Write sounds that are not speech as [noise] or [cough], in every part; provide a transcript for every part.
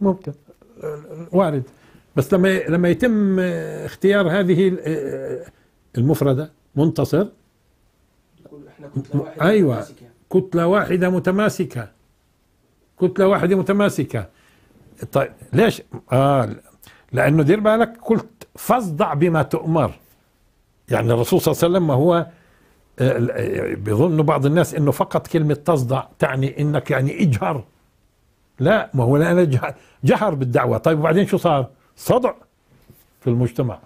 ممكن وارد بس لما لما يتم اختيار هذه المفرده منتصر احنا كتله واحده ايوه متماسكة. كتله واحده متماسكه كتله واحده متماسكه طيب ليش؟ اه لانه دير بالك قلت فاصدع بما تؤمر يعني الرسول صلى الله عليه وسلم ما هو آه، آه، بيظن بعض الناس انه فقط كلمه تصدع تعني انك يعني اجهر لا ما هو انا جحر بالدعوه طيب وبعدين شو صار صدع في المجتمع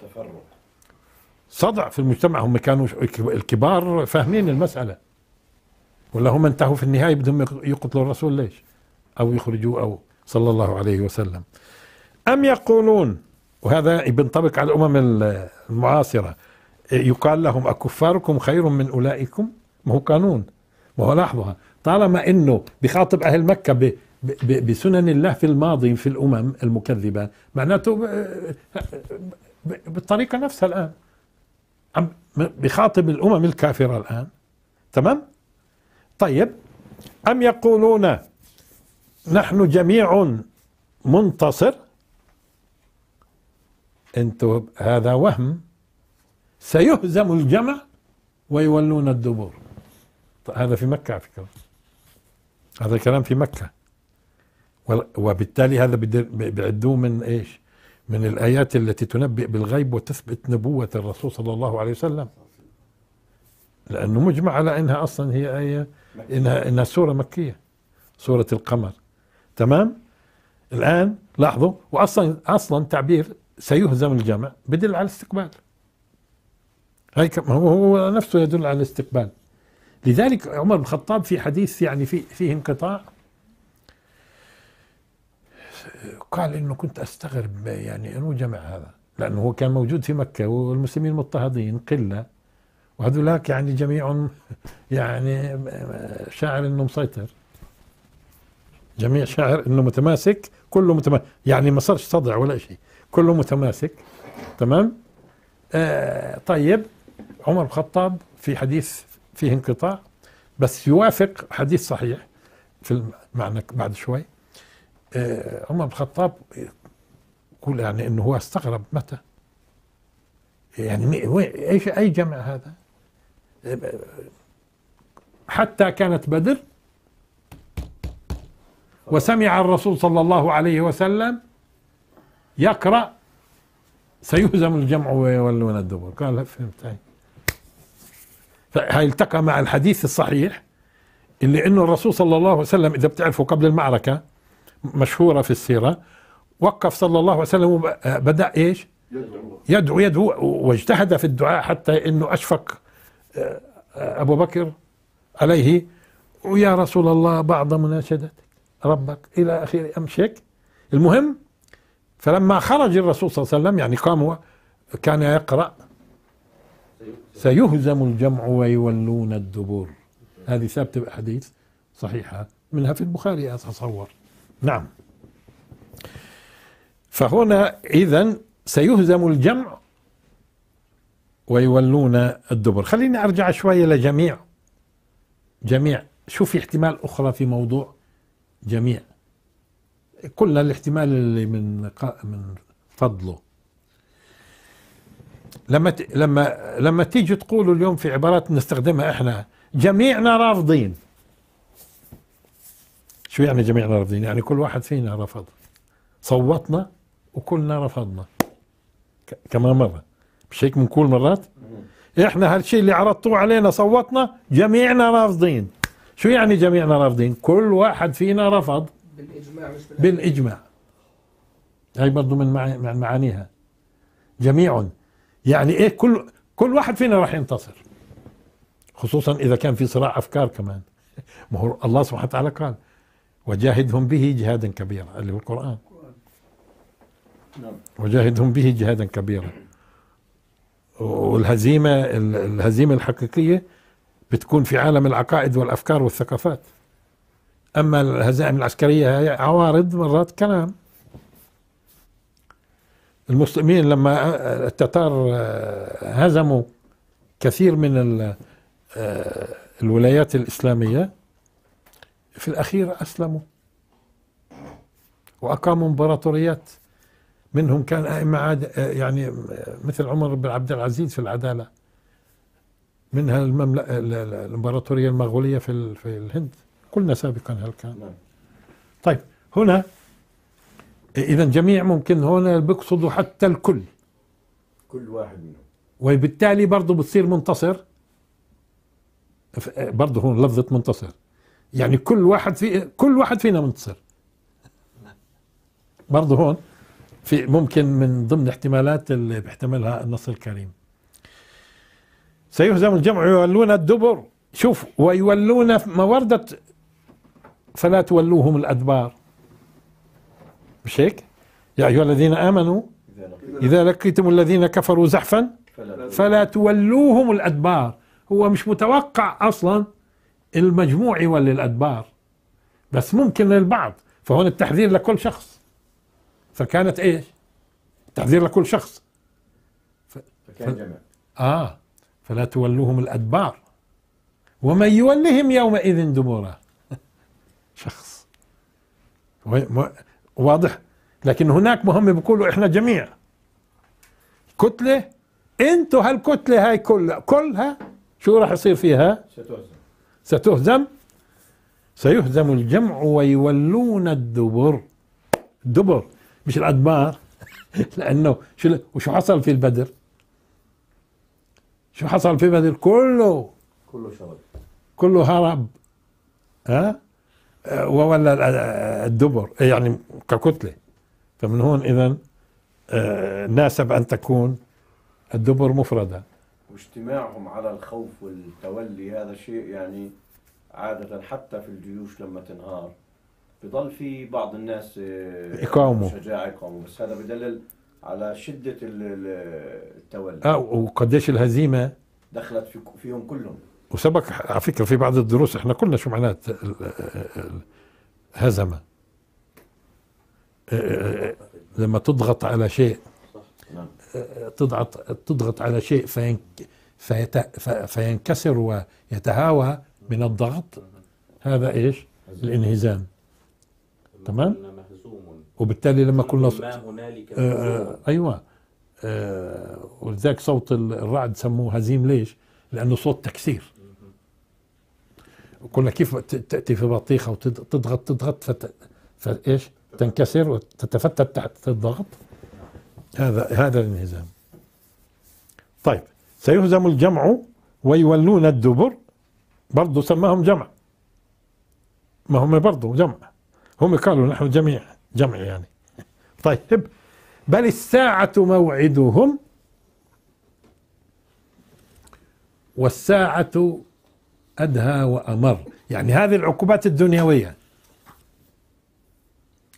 تفرق صدع في المجتمع هم كانوا الكبار فاهمين المساله ولا هم انتهوا في النهايه بدهم يقتلوا الرسول ليش او يخرجوا او صلى الله عليه وسلم ام يقولون وهذا بينطبق على الامم المعاصره يقال لهم اكفاركم خير من اولئكم ما هو قانون ما هو لحظه طالما انه بخاطب اهل مكه بسنن الله في الماضي في الامم المكذبه معناته بالطريقه نفسها الان عم بخاطب الامم الكافره الان تمام طيب ام يقولون نحن جميع منتصر انتو هذا وهم سيهزم الجمع ويولون الدبور هذا في مكه على فكره هذا الكلام في مكة وبالتالي هذا بيعدوه من ايش من الآيات التي تنبئ بالغيب وتثبت نبوة الرسول صلى الله عليه وسلم لأنه مجمع على أنها أصلا هي آية إنها, إنها سورة مكية سورة القمر تمام الآن لاحظوا وأصلا أصلا تعبير سيهزم الجمع بدل على الاستقبال هيك هو نفسه يدل على الاستقبال لذلك عمر بن الخطاب في حديث يعني في فيه انقطاع قال انه كنت استغرب يعني انه جمع هذا لانه هو كان موجود في مكه والمسلمين مضطهدين قله وهذولاك يعني جميعهم [laughs] يعني شاعر انه مسيطر جميع شاعر انه متماسك كله متماسك يعني ما صارش صدع ولا شيء كله متماسك تمام آه طيب عمر بن الخطاب في حديث فيه انقطاع بس يوافق حديث صحيح في معنى بعد شوي آه، عمر بن الخطاب يقول يعني انه هو استغرب متى يعني ايش اي جمع هذا آه، حتى كانت بدر وسمع الرسول صلى الله عليه وسلم يقرأ سيهزم الجمع ويولون الدبر قال فهمت فهمت هيلتقى مع الحديث الصحيح اللي انه الرسول صلى الله عليه وسلم اذا بتعرفوا قبل المعركه مشهوره في السيره وقف صلى الله عليه وسلم وبدا آه، ايش؟ يدعو يدعو واجتهد في الدعاء حتى انه اشفق آه، آه، ابو بكر عليه ويا رسول الله بعض مناشدتك ربك الى اخره امشك المهم فلما خرج الرسول صلى الله عليه وسلم يعني قام كان يقرا سيهزم الجمع ويولون الدبور هذه ثابتة بأحاديث صحيحة منها في البخاري أتصور نعم فهنا إذا سيهزم الجمع ويولون الدبر خليني أرجع شوية لجميع جميع شو في احتمال أخرى في موضوع جميع قلنا الاحتمال اللي من من فضله لما لما لما تيجي تقولوا اليوم في عبارات نستخدمها احنا جميعنا رافضين شو يعني جميعنا رافضين يعني كل واحد فينا رفض صوتنا وكلنا رفضنا كمان مره مش هيك بنقول مرات احنا هالشيء اللي عرضتوه علينا صوتنا جميعنا رافضين شو يعني جميعنا رافضين كل واحد فينا رفض بالاجماع مش بالأجماع. بالاجماع هاي برضه من معانيها جميع يعني ايه كل كل واحد فينا راح ينتصر خصوصا اذا كان في صراع افكار كمان [laughs] ما هو الله سبحانه وتعالى قال وجاهدهم به جهادا كبيرا اللي هو القران نعم. وجاهدهم به جهادا كبيرا والهزيمه الهزيمه الحقيقيه بتكون في عالم العقائد والافكار والثقافات اما الهزائم العسكريه هي عوارض مرات كلام المسلمين لما آه، التتار آه، هزموا كثير من آه، الولايات الإسلامية في الأخير أسلموا وأقاموا إمبراطوريات منهم كان أئمة عاد يعني مثل عمر بن عبد العزيز في العدالة منها المملكة الإمبراطورية المغولية في في الهند قلنا سابقا هل كان نعم. طيب هنا اذا جميع ممكن هون بيقصدوا حتى الكل كل واحد منهم وبالتالي برضه بتصير منتصر برضه هون لفظه منتصر يعني كل واحد في كل واحد فينا منتصر برضه هون في ممكن من ضمن احتمالات اللي بيحتملها النص الكريم سيهزم الجمع ويولون الدبر شوف ويولون موردة فلا تولوهم الأدبار مش هيك؟ يا أيها الذين آمنوا إذا لقيتم الذين كفروا زحفا فلا تولوهم الأدبار هو مش متوقع أصلا المجموع يولي الأدبار بس ممكن للبعض فهون التحذير لكل شخص فكانت إيش تحذير لكل شخص ف... فكان جمع آه فلا تولوهم الأدبار ومن يولهم يومئذ دبورا [laughs] شخص واضح لكن هناك مهمة بيقولوا احنا جميع كتلة انتو هالكتلة هاي كلها كلها شو راح يصير فيها ستهزم ستهزم سيهزم الجمع ويولون الدبر دبر مش الادبار [laughs] لانه شو وشو حصل في البدر شو حصل في بدر كله كله شرب كله هرب ها آه، وولى الدبر إيه، يعني ككتله فمن هون اذا آه، ناسب ان تكون الدبر مفردا واجتماعهم على الخوف والتولي هذا شيء يعني عادة حتى في الجيوش لما تنهار بضل في بعض الناس يقاوموا آه، شجاعة يقاوموا بس هذا بدلل على شدة التولي اه وقديش الهزيمة دخلت فيهم كلهم وسبق على فكره في بعض الدروس احنا قلنا شو معناه هزمه لما تضغط على شيء تضغط تضغط على شيء فينك فينكسر ويتهاوى من الضغط هذا ايش؟ الانهزام تمام؟ وبالتالي لما كنا آه ايوه آه ولذلك صوت الرعد سموه هزيم ليش؟ لانه صوت تكسير قلنا كيف تاتي في بطيخه وتضغط تضغط فت... فايش تنكسر وتتفتت تحت الضغط هذا هذا الانهزام طيب سيهزم الجمع ويولون الدبر برضه سماهم جمع ما هم برضه جمع هم قالوا نحن جميع جمع يعني طيب بل الساعة موعدهم والساعة أدهى وأمر يعني هذه العقوبات الدنيوية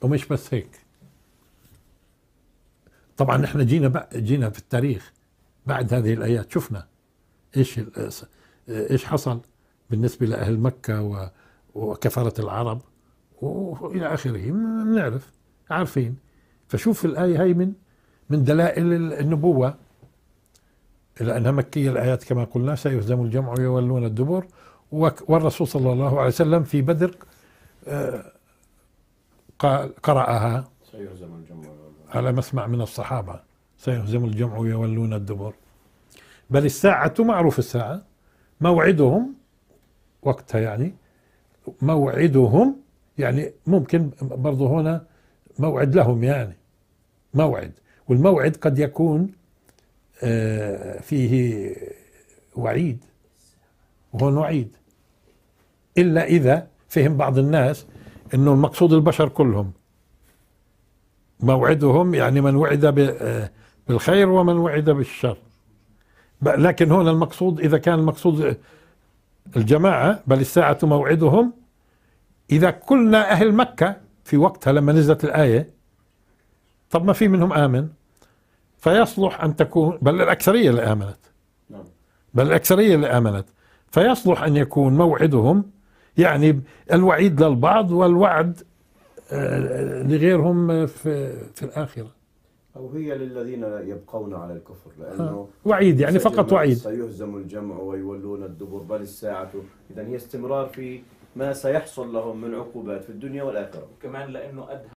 ومش بس هيك طبعا احنا جينا جينا في التاريخ بعد هذه الايات شفنا ايش ايش حصل بالنسبه لاهل مكه وكفره العرب والى اخره بنعرف عارفين فشوف الايه هي من من دلائل النبوه لانها مكيه الايات كما قلنا سيهزم الجمع ويولون الدبر والرسول صلى الله عليه وسلم في بدر آه، قرأها سيهزم الجمع على مسمع من الصحابة سيهزم الجمع ويولون الدبر بل الساعة معروف الساعة موعدهم وقتها يعني موعدهم يعني ممكن برضه هنا موعد لهم يعني موعد والموعد قد يكون آه، فيه وعيد وهون وعيد إلا إذا فهم بعض الناس أنه المقصود البشر كلهم موعدهم يعني من وعد بالخير ومن وعد بالشر لكن هنا المقصود إذا كان المقصود الجماعة بل الساعة موعدهم إذا كلنا أهل مكة في وقتها لما نزلت الآية طب ما في منهم آمن فيصلح أن تكون بل الأكثرية اللي آمنت نعم. بل الأكثرية اللي آمنت فيصلح أن يكون موعدهم يعني الوعيد للبعض والوعد آه، لغيرهم في, في الآخرة أو هي للذين يبقون على الكفر لأنه آه، وعيد يعني فقط وعيد سيهزم الجمع ويولون الدبر بل الساعة إذا هي استمرار في ما سيحصل لهم من عقوبات في الدنيا والآخرة كمان لأنه أدهى